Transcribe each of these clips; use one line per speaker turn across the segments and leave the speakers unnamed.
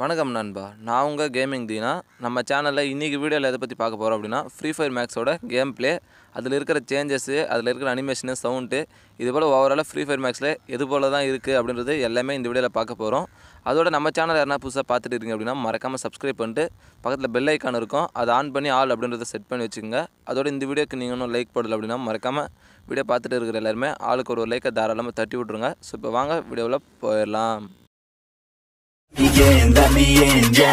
வணக்கம் நண்பா நான் உங்கள் கேமிங் தீனா நம்ம சேனலில் இன்றைக்கி வீடியோவில் எதை பற்றி பார்க்க போகிறோம் அப்படின்னா ஃப்ரீ ஃபயர் மேக்ஸோட கேம் ப்ளே அதில் இருக்கிற சேஞ்சஸ்ஸு அதில் இருக்கிற அனிமேஷனு சவுண்டு இது போல் ஓவராலாக ஃப்ரீ ஃபயர் மேக்ஸில் எது போல் தான் இருக்குது அப்படின்றது எல்லாமே இந்த வீடியோவில் பார்க்க போகிறோம் அதோட நம்ம சேனல் யாரா புதுசாக பார்த்துட்டு இருக்கீங்க அப்படின்னா மறக்காமல் சப்ஸ்கிரைப் பண்ணிட்டு பக்கத்தில் பெல் ஐக்கான் இருக்கும் அதை ஆன் பண்ணி ஆள் அப்படின்றத செட் பண்ணி வச்சுக்கோங்க அதோட இந்த வீடியோக்கு நீங்கள் இன்னும் லைக் போடல அப்படின்னா மறக்காமல் வீடியோ பார்த்துட்டு இருக்கிற எல்லாருமே ஆளுக்கு ஒரு லைக்கை தாராளமாக தட்டி விட்ருங்க ஸோ இப்போ வாங்க வீடியோவில் போயிடலாம் Bien, da bien, ya.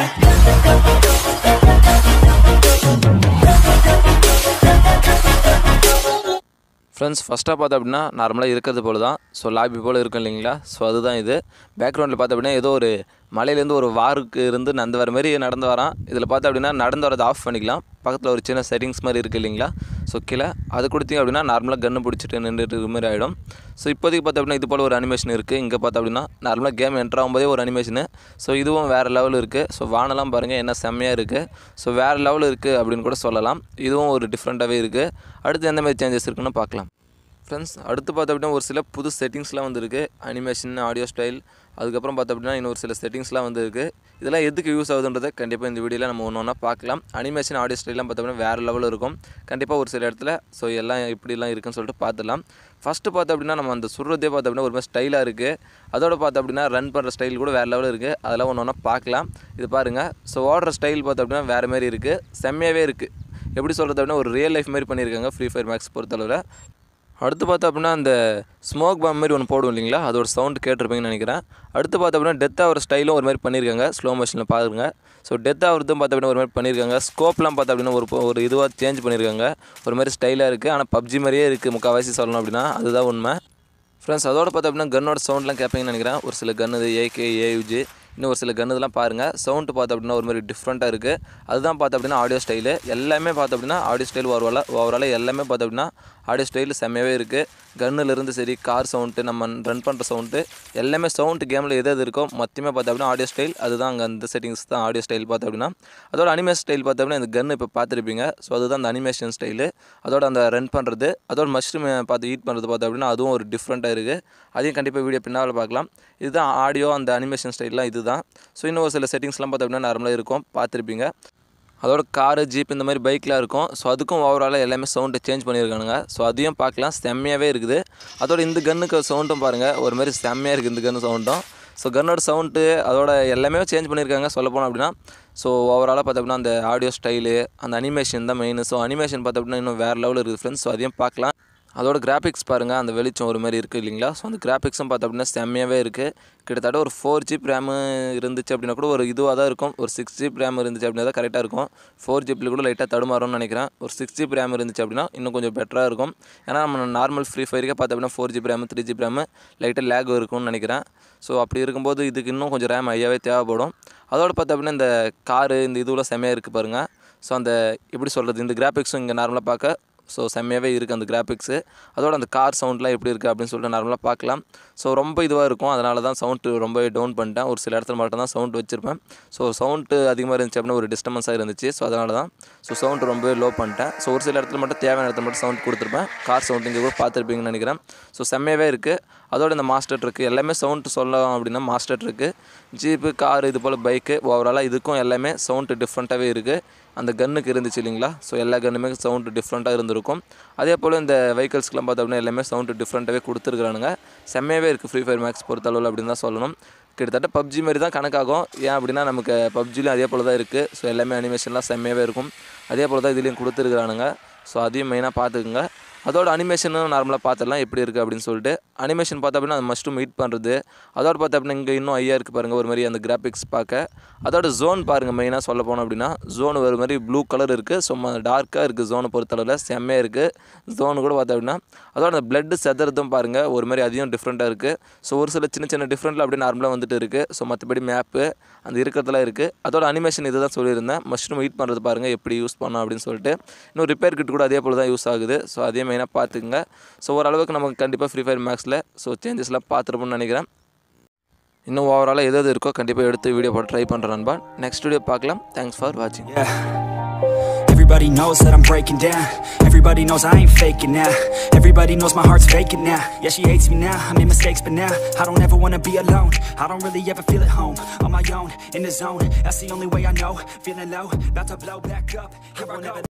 Friends ஃபஸ்ட்டாக பார்த்தோம் அப்படின்னா நார்மலாக இருக்கிறது போல தான் ஸோ லாபி போல் இருக்கும் இல்லைங்களா ஸோ அதுதான் இது பேக்ரவுண்டில் பார்த்தோம் அப்படின்னா ஏதோ ஒரு மலையிலேருந்து ஒரு வாருக்கு இருந்து நடந்து வர மாதிரி நடந்து வரான் இதில் பார்த்தா அப்படின்னா நடந்து வரதை ஆஃப் பண்ணிக்கலாம் பக்கத்தில் ஒரு சின்ன செட்டிங்ஸ் மாதிரி இருக்குது இல்லைங்களா ஸோ கீழே அது கொடுத்தீங்க அப்படின்னா நார்மலாக கன்று பிடிச்சிட்டு நின்றுட்டு இருக்கிற மாதிரி ஆகிடும் ஸோ இப்போதைக்கு பார்த்தா அப்படின்னா இது போல் ஒரு அனிமேஷன் இருக்குது இங்கே பார்த்தா அப்படின்னா நார்மலாக கேம் என்ட்ரு ஆகும்போதே ஒரு அனிமேஷனு ஸோ இதுவும் வேறு லெவல் இருக்குது ஸோ வானெல்லாம் பாருங்கள் என்ன செம்மையாக இருக்குது ஸோ வேறு லெவல் இருக்குது அப்படின்னு கூட சொல்லலாம் இதுவும் ஒரு டிஃப்ரெண்ட்டாகவே இருக்குது அடுத்து எந்த மாதிரி சேஞ்சஸ் இருக்குன்னு பார்க்கலாம் ஃப்ரெண்ட்ஸ் அடுத்து பார்த்தோம் அப்படின்னா ஒரு சில புது செட்டிங்ஸ்லாம் வந்துருக்கு அனிமேஷன் ஆடியோ ஸ்டைல் அதுக்கப்புறம் பார்த்தோம் அப்படின்னா இன்னொரு சில செட்டிங்ஸ்லாம் வந்துருக்கு இதெல்லாம் எதுக்கு யூஸ் ஆகுதுன்றதை கண்டிப்பாக இந்த வீடியோவில் நம்ம ஒன்று ஒன்றா பார்க்கலாம் அனிமேஷன் ஆடியோ ஸ்டைலாம் பார்த்தோம்னா வேறு லெவலில் இருக்கும் கண்டிப்பாக ஒரு சில இடத்துல ஸோ எல்லாம் எப்படிலாம் இருக்குன்னு சொல்லிட்டு பார்த்துலாம் ஃபஸ்ட்டு பார்த்தோம் அப்படின்னா நம்ம அந்த சுடுறதே பார்த்தோம் அப்படின்னா ஒரு மாதிரி ஸ்டைலாக இருக்குது அதோட பார்த்தோம் அப்படின்னா ரன் பண்ணுற ஸ்டைல் கூட வேறு லெவலில் இருக்குது அதெல்லாம் ஒன்று ஒன்றா பார்க்கலாம் இது பாருங்கள் ஸோ ஓடுற ஸ்டைல் பார்த்தோம் அப்படின்னா வேறு மாதிரி இருக்குது செம்மையாகவே இருக்குது எப்படி சொல்கிறது அப்படின்னா ஒரு ரியல் லைஃப் மாதிரி பண்ணியிருக்காங்க ஃப்ரீ ஃபயர் மேக்ஸ் பொறுத்தளவில் அடுத்து பார்த்தோம் அப்படின்னா அந்த ஸ்மோக் பம் மாதிரி ஒன்று போடும் இல்லைங்களா அதோட சவுண்டு கேட்டிருப்பீங்கன்னு நினைக்கிறேன் அடுத்து பார்த்தோம் அப்படின்னா டெத் ஆகிற ஸ்டைலும் ஒரு மாதிரி பண்ணியிருக்காங்க ஸ்லோ மோஷனில் பாருங்க ஸோ டெத் ஆகிறதும் பார்த்தோம் அப்படின்னா ஒரு மாதிரி பண்ணியிருக்காங்க ஸ்கோப்லாம் பார்த்தோம் அப்படின்னா ஒரு ஒரு இதுவாக சேஞ்ச் பண்ணியிருக்காங்க ஒரு மாதிரி ஸ்டைலாக இருக்குது ஆனால் பப்ஜி மாதிரியே இருக்குது முக்கால்வாசி சொல்லணும் அப்படின்னா அதுதான் உண்மை ஃப்ரெண்ட்ஸ் அதோட பார்த்தோம் அப்படின்னா கன்னோட சவுண்ட்லாம் கேட்பீங்கன்னு நினைக்கிறேன் ஒரு சில கன்னு இது ஏகே ஏயுஜி இன்னும் ஒரு சில கன்னுலாம் பாருங்கள் சவுண்டு பார்த்தோம் அப்படின்னா ஒரு மாதிரி டிஃப்ரெண்ட்டாக இருக்குது அதுதான் பார்த்தோம் அப்படின்னா ஆடியோ ஸ்டைலு எல்லாமே பார்த்தோம் அப்படின்னா ஆடியோ ஸ்டைல் ஓவரால் ஓவரால் எல்லாமே பார்த்தோம் அப்படின்னா ஆடியோ ஸ்டைலில் செம்மையாகவே இருக்குது கன்னுலேருந்து சரி கார் சவுண்டு நம்ம ரன் பண்ணுற சவுண்டு எல்லாமே சவுண்டு கேமில் எது எது இருக்கோ மொத்தமே பார்த்தோம் அப்படின்னா ஆடியோ ஸ்டைல் அதுதான் அங்கே அந்த செட்டிங்ஸ் தான் ஆடியோ ஸ்டைல் பார்த்தோம் அப்படின்னா அதோட அனிமேஷன் ஸ்டைல் பார்த்தோம் அப்படின்னா இந்த கன்னு இப்போ பார்த்துருப்பீங்க ஸோ அதுதான் அந்த அனிமேஷன் ஸ்டைலு அதோட அந்த ரன் பண்ணுறது அதோட மஷ்ரூம் பார்த்து ஹீட் பண்ணுறது பார்த்தோம் அப்படின்னா அதுவும் ஒரு டிஃப்ரெண்ட்டாக இருக்குது அதையும் கண்டிப்பாக வீடியோ பின்னால் பார்க்கலாம் இதுதான் ஆடியோ அந்த அனிமேஷன் ஸ்டைல்லாம் இதுதான் ஸோ இன்னும் ஒரு சில செட்டிங்ஸ்லாம் பார்த்தோம் அப்படின்னா நார்மலாக இருக்கும் பார்த்துருப்பீங்க அதோட காரு ஜீப் இந்த மாதிரி பைக்கெலாம் இருக்கும் ஸோ அதுக்கும் ஓவராலாக எல்லாமே சவுண்டை சேஞ்ச் பண்ணியிருக்கானுங்க ஸோ அதையும் பார்க்கலாம் செம்மையாகவே இருக்குது அதோட இந்த கன்னுக்கு சவுண்டும் பாருங்கள் ஒரு மாதிரி செம்மையாக இருக்குது இந்த கன்று சவுண்டும் ஸோ கன்னோட சவுண்டு அதோட எல்லாமே சேஞ்ச் பண்ணியிருக்காங்க சொல்லப்போனால் அப்படின்னா ஸோ ஓவராலாக பார்த்தோம் அப்படின்னா அந்த ஆடியோ ஸ்டைலு அந்த அனிமேஷன் தான் மெயின் ஸோ அனிமேஷன் பார்த்து அப்படின்னா இன்னும் வேறு லெவலில் இருக்குது ஃப்ரெண்ட்ஸ் ஸோ அதையும் பார்க்கலாம் அதோட கிராஃபிக்ஸ் பாருங்கள் அந்த வெளிச்சம் ஒரு மாதிரி இருக்குது இல்லைங்களா ஸோ அந்த கிராஃபிக்ஸும் பார்த்தோம் அப்படின்னா செம்மையாகவே இருக்குது கிட்டத்தட்ட ஒரு ஃபோர் ஜிப் ரேமு இருந்துச்சு அப்படின்னா கூட ஒரு இதுவாக தான் இருக்கும் ஒரு சிக்ஸ் ஜிப் ரேம் இருந்துச்சு அப்படின்னா தான் கரெக்டாக இருக்கும் ஃபோர் ஜிப்பில் கூட லைட்டாக தடுமாறும்னு நினைக்கிறேன் ஒரு சிக்ஸ் ஜிப் ரேம் இருந்துச்சு அப்படின்னா இன்னும் கொஞ்சம் பெட்டராக இருக்கும் ஏன்னா நம்ம நார்மல் ஃப்ரீ ஃபயருக்கே பார்த்தோம் அப்படின்னா four GB RAM three GB RAM லைட்டாக லேக் இருக்கும்னு நினைக்கிறேன் ஸோ அப்படி இருக்கும்போது இதுக்கு இன்னும் கொஞ்சம் ரேம் ஐயாவே தேவைப்படும் அதோடு பார்த்தோம் அப்படின்னா இந்த காரு இந்த இதுவெல்லாம் செம்மையாக இருக்குது பாருங்கள் ஸோ அந்த எப்படி சொல்கிறது இந்த கிராஃபிக்ஸும் இங்கே நார்மலாக பார்க்க ஸோ செம்மையாகவே இருக்குது அந்த கிராஃபிக்ஸு அதோட அந்த கார் சவுண்ட்லாம் எப்படி இருக்குது அப்படின்னு சொல்லிட்டு நார்மலாக பார்க்கலாம் ஸோ ரொம்ப இதுவாக இருக்கும் அதனால தான் சவுண்டு ரொம்பவே டவுன் பண்ணிட்டேன் ஒரு சில இடத்துல மட்டும் தான் சவுண்ட் வச்சுருப்பேன் ஸோ சவுண்டு அதிகமாக இருந்துச்சு அப்படின்னா ஒரு டிஸ்டர்பன்ஸாக இருந்துச்சு ஸோ அதனால தான் ஸோ சவுண்டு ரொம்பவே லோ பண்ணிட்டேன் ஸோ ஒரு சில இடத்துல மட்டும் தேவையான இடத்துல மட்டும் சவுண்ட் கொடுத்துருப்பேன் கார் சவுண்ட் இங்கே கூட பார்த்துருப்பீங்கன்னு நினைக்கிறேன் ஸோ செம்மையாகவே இருக்குது அதோட இந்த மாஸ்டர் ட்ரக்கு எல்லாமே சவுண்டு சொல்லலாம் அப்படின்னா மாஸ்டர் ட்ரக்கு ஜீப்பு கார் இது போல் பைக்கு ஓவராலாக இதுக்கும் எல்லாமே சவுண்டு டிஃப்ரெண்ட்டாகவே இருக்குது அந்த கன்னுக்கு இருந்துச்சு இல்லைங்களா ஸோ எல்லா கன்னுமே சவுண்டு டிஃப்ரெண்ட்டாக இருந்திருக்கும் அதே போல் இந்த வெஹிக்கல்ஸ்க்கெலாம் பார்த்தோம் அப்படின்னா எல்லாமே சவுண்டு டிஃப்ரெண்ட்டாகவே கொடுத்துருக்குறானுங்க செம்மையாகவே இருக்குது ஃப்ரீ ஃபயர் மேக்ஸ் பொறுத்தளவில் அப்படின்னு தான் சொல்லணும் கிட்டத்தட்ட பப்ஜி மாதிரி தான் கணக்காகும் ஏன் அப்படின்னா நமக்கு பப்ஜிலையும் அதே போல் தான் இருக்குது ஸோ எல்லாமே அனிமேஷன்லாம் செம்மையாகவே இருக்கும் அதே போல் தான் இதுலேயும் கொடுத்துருக்குறானுங்க ஸோ அதையும் மெயினாக பார்த்துக்குங்க அதோட அனிமேஷனும் நார்மலாக பார்த்துடலாம் எப்படி இருக்குது அப்படின்னு சொல்லிட்டு அனிமேஷன் பார்த்தோம் அப்படின்னா அது மஸ்ட்டும் மீட் பண்ணுறது அதோட பார்த்தோம் அப்படின்னா இங்கே இன்னும் ஐயா இருக்குது பாருங்கள் ஒரு மாதிரி அந்த கிராஃபிக்ஸ் பார்க்க அதோட ஜோன் பாருங்கள் மெயினாக சொல்ல போனோம் அப்படின்னா ஜோன் ஒரு மாதிரி ப்ளூ கலர் இருக்குது சும்மா டார்க்காக இருக்குது ஜோனை பொறுத்தளவில் செம்மையாக இருக்குது ஜோனு கூட பார்த்தோம் அப்படின்னா அதோட அந்த பிளட்டு செதுறதும் பாருங்கள் ஒரு மாதிரி அதிகம் டிஃப்ரெண்ட்டாக இருக்குது ஸோ ஒரு சில சின்ன சின்ன டிஃப்ரெண்ட்டில் அப்படியே நார்மலாக வந்துட்டு இருக்குது ஸோ மற்றபடி மேப்பு அந்த இருக்கிறதுலாம் இருக்குது அதோட அனிமேஷன் இதை தான் சொல்லியிருந்தேன் மஷ்ரூம் ஹீட் பண்ணுறது பாருங்கள் எப்படி யூஸ் பண்ணோம் அப்படின்னு சொல்லிட்டு இன்னும் ரிப்பேர் கிட் கூட அதே போல் தான் யூஸ் ஆகுது ஸோ அதே மெயினாக பார்த்துக்குங்க ஸோ ஓரளவுக்கு நமக்கு கண்டிப்பாக ஃப்ரீ ஃபயர் மேக்ஸ் சேனல்ஸில் ஸோ சேஞ்சஸ்லாம் பார்த்துருப்போம்னு நினைக்கிறேன் இன்னும் ஓவராலாக எது எது இருக்கோ கண்டிப்பாக எடுத்து வீடியோ போட்டு ட்ரை பண்ணுறேன் நண்பா நெக்ஸ்ட் வீடியோ பார்க்கலாம் தேங்க்ஸ் ஃபார் வாட்சிங் Everybody knows that I'm breaking down Everybody knows I ain't faking now Everybody knows my heart's faking now Yeah, she hates me now, I made mistakes but now I don't ever wanna be alone I don't really ever feel at home On my own, in the zone That's the only way I know Feeling low, about to blow back up Here I go